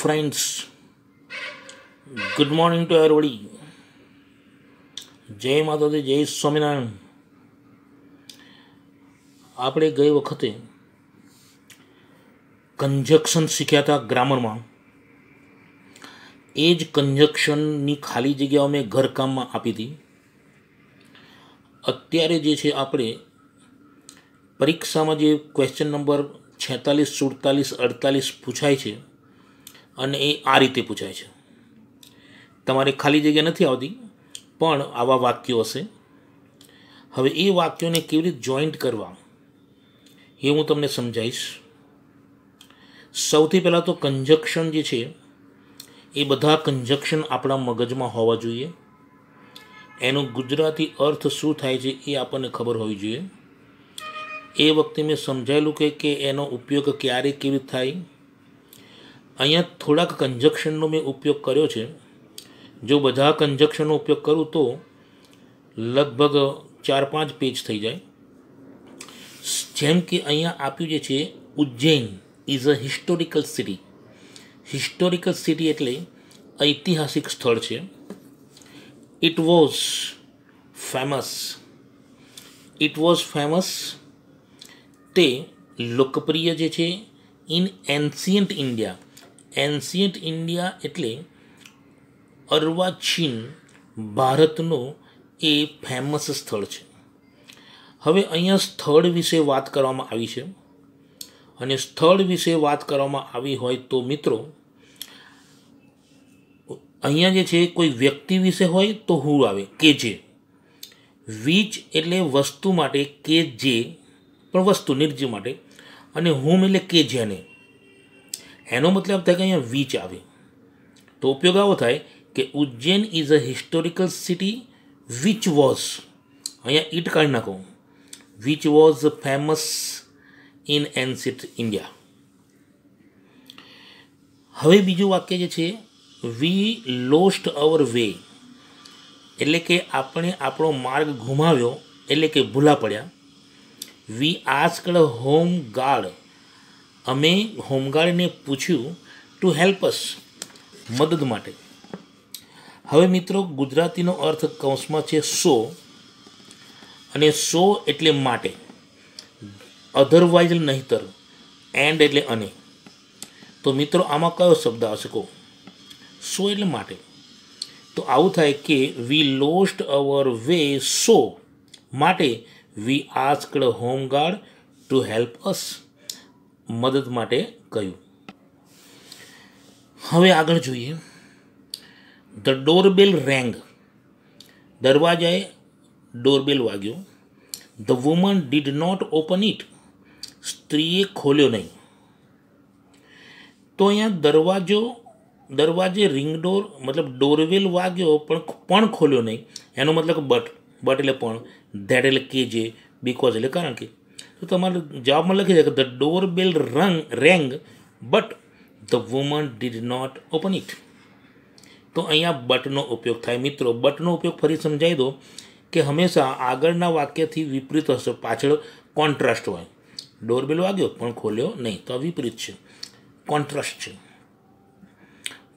friends good morning to everybody જય માતાજી જય સ્વામિનારાયણ આપણે ગઈ વખતે કન્જક્શન શીખ્યા હતા ગ્રામરમાં એ જ કન્જક્શનની ખાલી જગ્યાઓ મેં ઘરકામમાં આપી હતી અત્યારે જે છે આપણે પરીક્ષામાં જે ક્વેશ્ચન નંબર છેતાલીસ સુડતાલીસ અડતાલીસ પૂછાય છે અને એ આ રીતે પૂછાય છે તમારે ખાલી જગ્યા નથી આવતી પણ આવા વાક્યો હશે હવે એ વાક્યોને કેવી રીતે જોઈન્ટ કરવા એ હું તમને સમજાવીશ સૌથી પહેલાં તો કંજક્શન જે છે એ બધા કન્જક્શન આપણા મગજમાં હોવા જોઈએ એનો ગુજરાતી અર્થ શું થાય છે એ આપણને ખબર હોવી જોઈએ એ વખતે મેં સમજાયેલું કે એનો ઉપયોગ ક્યારે કેવી થાય અહીંયા થોડાક કન્જક્શનનો મેં ઉપયોગ કર્યો છે જો બધા કન્જક્શનનો ઉપયોગ કરું તો લગભગ ચાર પાંચ પેજ થઈ જાય જેમ કે અહીંયા આપ્યું જે છે Ujjain is a historical city historical city એટલે ઐતિહાસિક સ્થળ છે it was famous it was famous તે લોકપ્રિય જે છે in ancient India ancient India એટલે અર્વાચીન ભારતનું એ ફેમસ સ્થળ છે હવે અહીંયા સ્થળ વિશે વાત કરવામાં આવી છે અને સ્થળ વિશે વાત કરવામાં આવી હોય તો મિત્રો અહીંયા જે છે કોઈ વ્યક્તિ વિશે હોય તો હું આવે કે જે વીચ એટલે વસ્તુ માટે કે જે પણ વસ્તુ નિર્જીવ માટે અને હોમ એટલે કે જેને એનો મતલબ થાય કે અહીંયા વીચ આવે તો ઉપયોગ આવો થાય કે Ujjain is a historical city which was અહીંયા ઈટ કાઢી નાખો which was famous in ancient India હવે બીજું વાક્ય જે છે વી લોસ્ટ અવર વે એટલે કે આપણે આપણો માર્ગ ગુમાવ્યો એટલે કે ભૂલા પડ્યા વી આસ્કડ હોમ ગાર્ડ અમે હોમગાર્ડને પૂછ્યું ટુ હેલ્પ અસ મદદ માટે હવે મિત્રો ગુજરાતીનો અર્થ કૌંસમાં છે સો અને સો એટલે માટે અધરવાઇઝ નહીતર એન્ડ એટલે અને તો મિત્રો આમાં કયો શબ્દ આવશે કહો સો એટલે માટે તો આવું થાય કે વી લોસ્ટ અવર વે સો માટે we asked home guard to help us મદદ માટે કહ્યું હવે આગળ જોઈએ ધ ડોરબેલ રેંગ દરવાજાએ ડોરબેલ વાગ્યો the woman did not open it સ્ત્રીએ ખોલ્યો નહીં તો અહીંયા દરવાજો દરવાજે રિંગડોર મતલબ ડોરવેલ વાગ્યો પણ પણ ખોલ્યો નહીં એનો મતલબ બટ બટ એટલે પણ ધેટ એટલે કે જે બીકોઝ એટલે કારણ કે તો તમારે જવાબમાં લખી દે કે the door bell rang rang but the woman did not open it તો અહીંયા બટનો ઉપયોગ થાય મિત્રો બટનો ઉપયોગ ફરી સમજાવી દો કે હંમેશા આગળના વાક્યથી વિપરીત હશે પાછળ કોન્ટ્રાસ્ટ હોય ડોરબેલ વાગ્યો પણ ખોલ્યો નહીં તો આ વિપરીત છે કોન્ટ્રાસ્ટ છે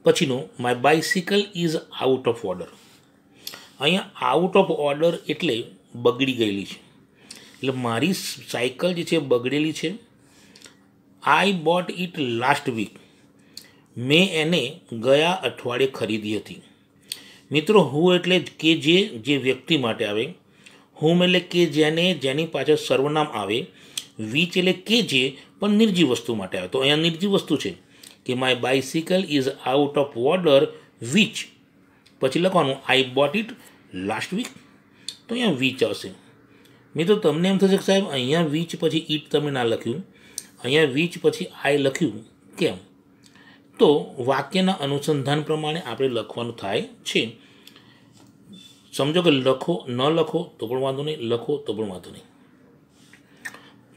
પછીનું my bicycle is out of order અહીંયા આઉટ ઓફ ઓર્ડર એટલે બગડી ગયેલી છે એટલે મારી સાયકલ જે છે બગડેલી છે I bought it last week મેં એને ગયા અઠવાડિયે ખરીદી હતી મિત્રો હું એટલે કે જે જે વ્યક્તિ માટે આવે હું એટલે કે જેને જેની પાછળ સર્વનામ આવે વીચ એટલે કે જે પણ નિર્જીવ વસ્તુ માટે આવે તો અહીંયા નિર્જીવ વસ્તુ છે કે my bicycle is out of order which પછી લખવાનું I bought it last week તો અહીંયા વીચ આવશે મેં તો તમને એમ થશે કે સાહેબ અહીંયા વીચ પછી ઈટ તમે ના લખ્યું અહીંયા વીચ પછી આય લખ્યું કેમ તો વાક્યના અનુસંધાન પ્રમાણે આપણે લખવાનું થાય છે સમજો કે લખો ન લખો તો પણ વાંધો નહીં લખો તો પણ વાંધો નહીં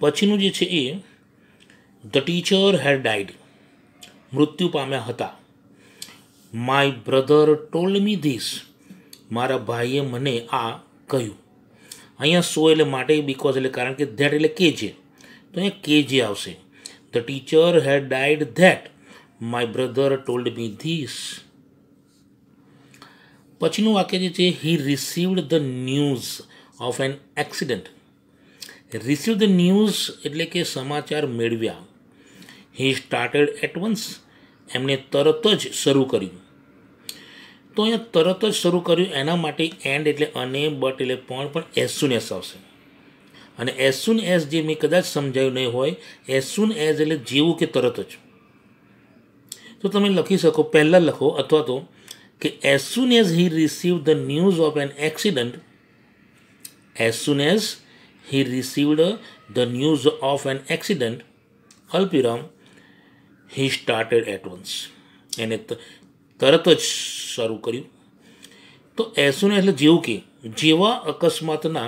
પછીનું જે છે એ ધ ટીચર હેડ ડાઈડ મૃત્યુ પામ્યા હતા my brother told me this મારા ભાઈએ મને આ કહ્યું અહીંયા સો એટલે માટે બીકોઝ એટલે કારણ કે ધેટ એટલે કે જે તો અહીંયા કે જે આવશે the teacher had died that my brother told me this પછીનું વાક્ય જે છે he received the news of an accident receive the news એટલે કે સમાચાર મેળવ્યા હી સ્ટાર્ટેડ એટવન્સ એમણે તરત જ શરૂ કર્યું તો અહીંયા તરત જ શરૂ કર્યું એના માટે એન્ડ એટલે અને બટ એટલે પણ પણ એસુન એસ આવશે અને એઝ સુન એઝ જે મેં કદાચ સમજાયું નહીં હોય એઝ સુન એઝ એટલે જેવું કે તરત જ તો તમે લખી શકો પહેલાં લખો અથવા તો કે as as he receive the news of an accident as soon as he received the news of an accident અલ્પિરામ હી સ્ટાર્ટેડ એટ વન્સ એને તરત જ શરૂ કર્યું તો એસુને એટલે જેવું કે જેવા અકસ્માતના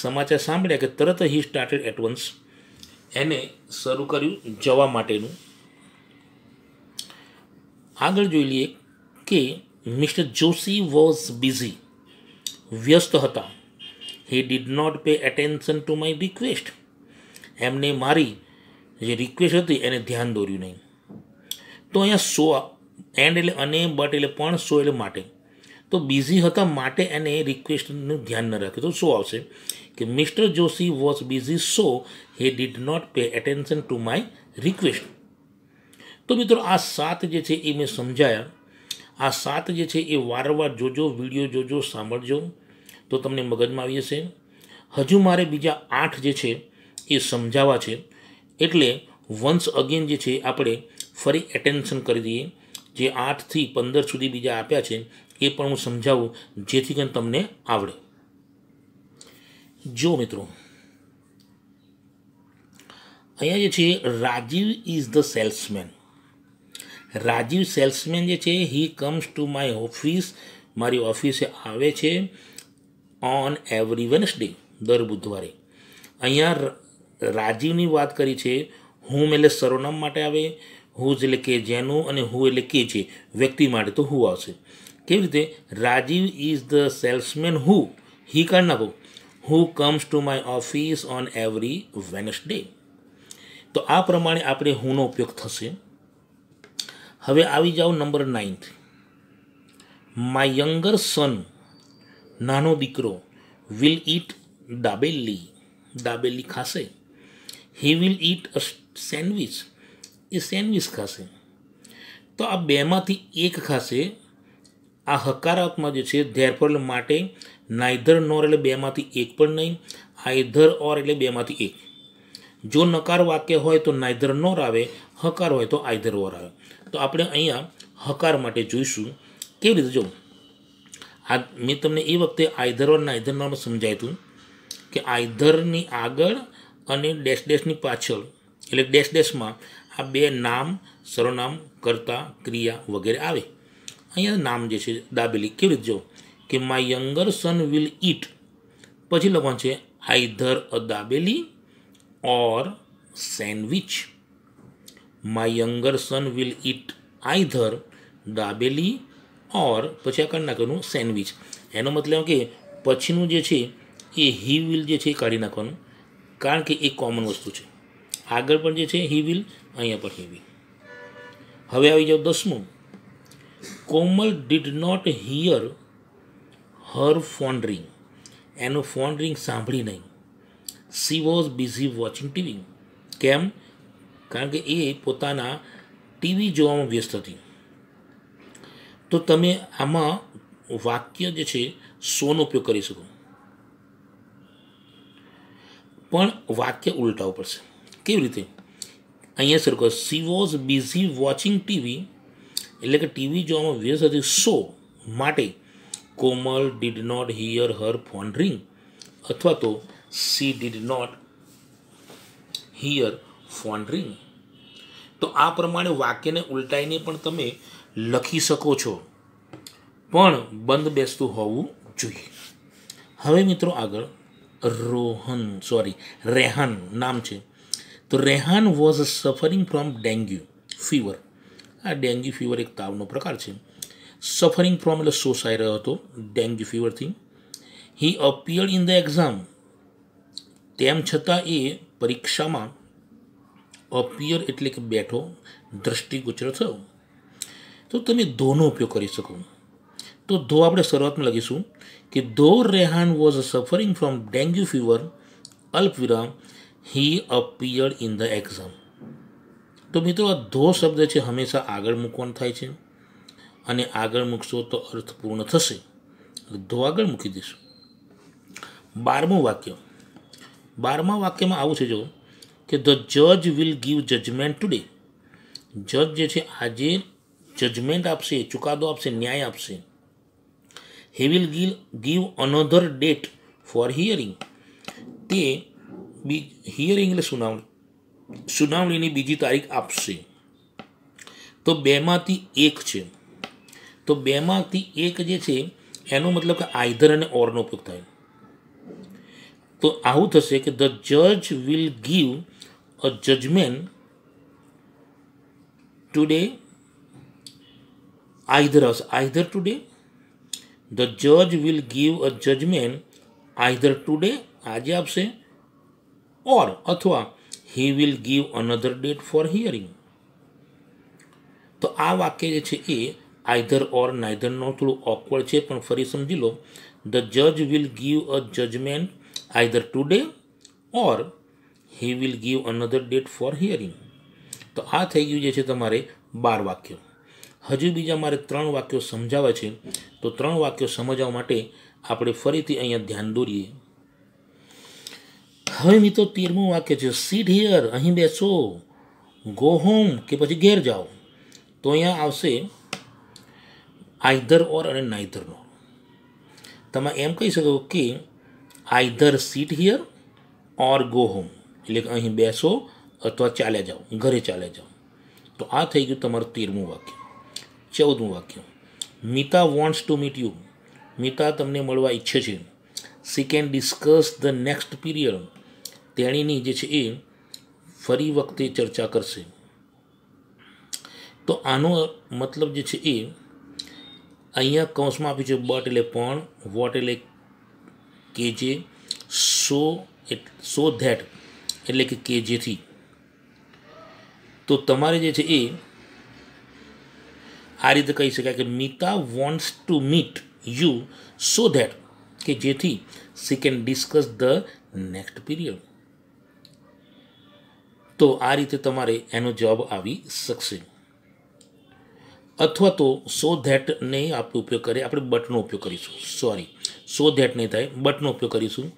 સમાચાર સાંભળ્યા કે તરત હી સ્ટાર્ટેડ એટવન્સ એને શરૂ કર્યું જવા માટેનું આગળ જોઈ લઈએ કે મિસ્ટર જોશી વોઝ બિઝી વ્યસ્ત હતા he did not pay attention to my request એમને મારી જે રિક્વેસ્ટ હતી એને ધ્યાન દોર્યું નહીં તો અહીંયા સો એન્ડ એટલે અને બટ એટલે પણ શો એટલે માટે તો બિઝી હતા માટે એને રિક્વેસ્ટનું ધ્યાન ન રાખ્યું તો શું આવશે કે mister Joshi was busy so he did not pay attention to my request તો મિત્રો આ સાત જે છે એ મેં સમજાયા આ સાત જે છે એ વારંવાર જોજો વિડીયો જોજો સાંભળજો તો તમને મગજમાં આવી જશે હજુ મારે બીજા આઠ જે છે એ સમજાવવા છે એટલે વન્સ અગેન જે છે આપણે ફરી એટેન્શન કરી દઈએ જે આઠથી પંદર સુધી બીજા આપ્યા છે એ પણ હું સમજાવું જેથી કરીને તમને આવડે જો મિત્રો અહીંયા જે છે Rajiv is the salesman Rajiv salesman જે છે he comes to my office મારી ઓફિસે આવે છે ઓન એવરી વેનસડે દર બુધવારે અહીંયા રાજીવની વાત કરી છે હું એટલે સર્વનામ માટે આવે હુઝ એટલે કે જેનું અને હું એટલે કે છે વ્યક્તિ માટે તો હું આવશે કેવી રીતે Rajiv is the salesman who he કાઢ નાખો who comes to my office on every Wednesday તો આ પ્રમાણે આપણે હુંનો ઉપયોગ થશે હવે આવી જાઓ number ninth my younger son નાનો દીકરો વિલ ઇટ દાબેલી દાબેલી ખાશે he will eat a sandwich એ સેન્ડવિચ ખાશે તો આ બેમાંથી એક ખાશે આ હકારાત્મક જે છે ધેરફોર માટે નાઇધર નોર એટલે બેમાંથી એક પણ નહીં આઈધર ઓર એટલે બેમાંથી એક જો નકાર વાક્ય હોય તો નાઇધર નોર આવે હકાર હોય તો આઈધર ઓર આવે તો આપણે અહીંયા હકાર માટે જોઈશું કેવી રીતે જો આ મેં તમને એ વખતે આઈધર ઓર નાઇધર નોરમાં સમજાયું કે આઈધરની આગળ અને ડેશ ડેશની પાછળ એટલે ડેશ ડેશમાં આ બે નામ સરનામ કરતા ક્રિયા વગેરે આવે અહીંયા નામ જે છે દાબેલી કેવી રીતે જો કે my younger son will eat પછી લખવાનું છે either a dabeli or sandwich my younger son will eat either dabeli or પછી આ કાઢી નાખવાનું સેન્ડવિચ એનો મતલબ કે પછીનું જે છે એ હી વિલ જે છે એ કાઢી નાખવાનું કારણ કે એ કોમન વસ્તુ છે આગળ પણ જે છે હી વિલ અહીંયા પણ હી વિલ હવે આવી જાઓ દસમું Komal did not hear her phone ring એનું ફોન્ડરિંગ સાંભળી નહીં she was busy watching TV કેમ કારણ કે એ પોતાના ટીવી જોવામાં વ્યસ્ત હતી તો તમે આમાં વાક્ય જે છે સોનો ઉપયોગ કરી શકો પણ વાક્ય ઉલટાવું પડશે કેવી રીતે અહીંયા સરખો she was busy watching TV એટલે કે ટીવી જોવામાં વ્યસ્ત હતી શો માટે Komal did not hear her phone ring અથવા તો she did not hear phone ring તો આ પ્રમાણે વાક્યને ઉલટાઈને પણ તમે લખી શકો છો પણ બંધ બેસતું હોવું જોઈએ હવે મિત્રો આગળ રોહન સોરી રેહન નામ છે તો Rehan was suffering from dengue fever આ ડેન્ગ્યુ ફીવર એક તાવનો પ્રકાર છે સફરિંગ ફ્રોમ એટલે શોષાઈ રહ્યો હતો ડેન્ગ્યુ ફીવરથી he appear in the exam તેમ છતાં એ પરીક્ષામાં અપિયર એટલે કે બેઠો દ્રષ્ટિગોચર થયો તો તમે ધોનો ઉપયોગ કરી શકો તો ધો આપણે શરૂઆતમાં લખીશું કે though Rehan was suffering from dengue fever અલ્પ વિરામ he appeared in the exam તો મિત્રો આ ધો શબ્દ છે હંમેશા આગળ મૂકવાનો થાય છે અને આગળ મૂકશો તો અર્થપૂર્ણ થશે ધો આગળ મૂકી દઈશું બારમું વાક્ય બારમા વાક્યમાં આવું છે જો કે ધ જજ વિલ ગીવ જજમેન્ટ ટુડે જજ જે છે આજે જજમેન્ટ આપશે ચુકાદો આપશે ન્યાય આપશે he will give give another date for hearing તે બી હિયરિંગ એટલે સુનાવણી સુનાવણીની બીજી તારીખ આપશે તો બેમાંથી એક છે તો બેમાંથી એક જે છે એનો મતલબ કે આઈધર અને ઓરનો ઉપયોગ થાય તો આવું થશે કે ધ જજ will give a judgement today either હશે આઈધર ટુડે ધ જજ will give a judgement either today આજે આપશે ઓર અથવા he will give another date for hearing તો આ વાક્ય જે છે એ આઈધર ઓર નાઇધરનો થોડું ઓકવર્ડ છે પણ ફરી સમજી લો ધ જજ will give a judgement either today or he will give another date for hearing તો આ થઈ ગયું જે છે તમારે બાર વાક્યો હજુ બીજા મારે ત્રણ વાક્યો સમજાવે છે તો ત્રણ વાક્યો સમજાવવા માટે આપણે ફરીથી અહીંયા ધ્યાન દોરીએ હવે મિત્રો તેરમું વાક્ય છે સીટ હિયર અહીં બેસો ગો હોમ કે પછી ઘેર જાઓ તો અહીંયા આવશે આઈધર ઓર અને નાઇધરનો તમે એમ કહી શકો કે either sit here or go home એટલે કે અહીં બેસો અથવા ચાલ્યા જાઓ ઘરે ચાલ્યા જાઓ તો આ થઈ ગયું તમારું તેરમું વાક્ય ચૌદમું વાક્ય Mita wants to meet you Mita તમને મળવા ઈચ્છે છે she can discuss the next period તેણીની જે છે એ ફરી વખતે ચર્ચા કરશે તો આનો મતલબ જે છે એ અહીંયા કૌંસમાં આપ્યું છે બટ એટલે પણ વોટ એટલે કે જે સો સો ધેટ એટલે કે કે જેથી તો તમારે જે છે એ આ રીતે કહી શકાય કે Mita wants to meet you so that કે જેથી she can discuss the next period તો આ રીતે તમારે એનો જવાબ આવી શકશે અથવા તો સો ધેટ નહીં આપણે ઉપયોગ કરીએ આપણે બટનો ઉપયોગ કરીશું સોરી સો ધેટ નહીં થાય બટનો ઉપયોગ કરીશું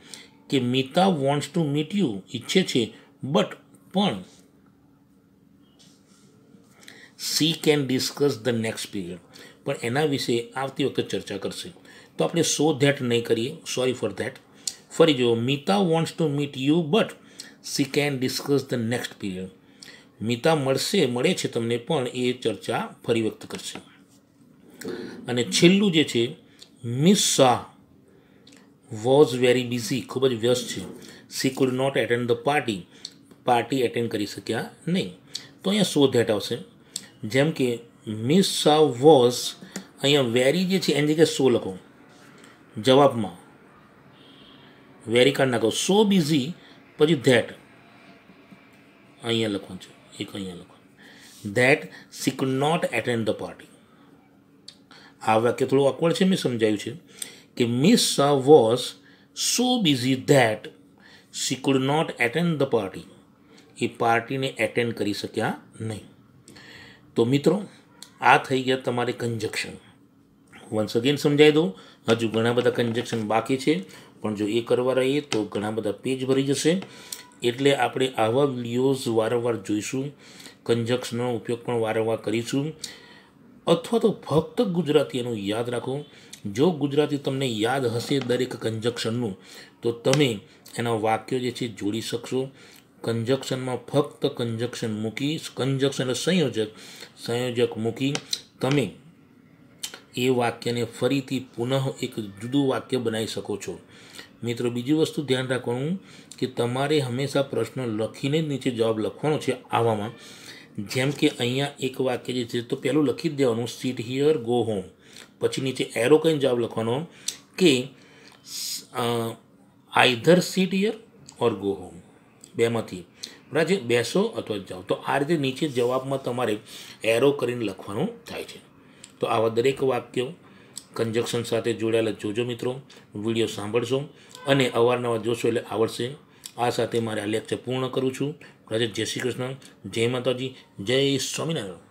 કે Mita wants to meet you ઈચ્છે છે બટ પણ she can discuss the next period પણ એના વિશે આવતી વખતે ચર્ચા કરશે તો આપણે સો ધેટ નહીં કરીએ સોરી ફોર ધેટ ફરી જુઓ Mita wants to meet you but she can discuss the next period Mita મળશે મળે છે તમને પણ એ ચર્ચા ફરી વ્યક્ત કરશે અને છેલ્લું જે છે miss Shah was very busy ખૂબ જ વ્યસ્ત છે she could not attend the party party attend કરી શક્યા નહીં તો અહીંયા શો ધેટ આવશે જેમ કે મિસ શાહ વોઝ અહીંયા વેરી જે છે એની જગ્યાએ શો લખો જવાબમાં વેરી કાર્ડ નાખો સો બિઝી પછી ધેટ અહીંયા લખવાનું છે એક અહીંયા લખવાનું that she could not attend the party આ વાક્ય થોડું અકવર્ડ છે મેં સમજાયું છે કે miss Shah was so busy that she could not attend the party એ પાર્ટીને એટેન્ડ કરી શક્યા નહીં તો મિત્રો આ થઈ ગયા તમારે કન્જક્શન વન્સ અગેન સમજાવી દઉં હજુ ઘણા બધા કન્જક્શન બાકી છે પણ જો એ કરવા રહીએ તો ઘણા બધા પેજ ભરી જશે એટલે આપણે આવા વિડીયોઝ વારંવાર જોઈશું કંજક્સનો ઉપયોગ પણ વારંવાર કરીશું અથવા તો ફક્ત ગુજરાતી એનું યાદ રાખો જો ગુજરાતી તમને યાદ હશે દરેક કન્જક્શનનું તો તમે એના વાક્યો જે છે જોડી શકશો કન્જક્શનમાં ફક્ત કન્જક્શન મૂકી કન્જક્શન એટલે સંયોજક સંયોજક મૂકી તમે એ વાક્યને ફરીથી પુનઃ એક જુદું વાક્ય બનાવી શકો છો મિત્રો બીજી વસ્તુ ધ્યાન રાખવાનું કે તમારે હંમેશા પ્રશ્ન લખીને જ નીચે જવાબ લખવાનો છે આવામાં જેમ કે અહીંયા એક વાક્ય જે છે તો પહેલું લખી જ દેવાનું સીટ હિયર ગો હોમ પછી નીચે એરો કહીને જવાબ લખવાનો કે either sit here or go home બેમાંથી બરાબર બેસો અથવા જાઓ તો આ રીતે નીચે જવાબમાં તમારે એરો કરીને લખવાનું થાય છે તો આવા દરેક વાક્યો કન્જક્શન સાથે જોડાયેલા જોજો મિત્રો વિડીયો સાંભળશો અને અવારનવાર જોશો એટલે આવડશે આ સાથે મારે આ લેક્ચર પૂર્ણ કરું છું રાજા જય શ્રી કૃષ્ણ જય માતાજી જય સ્વામિનારાયણ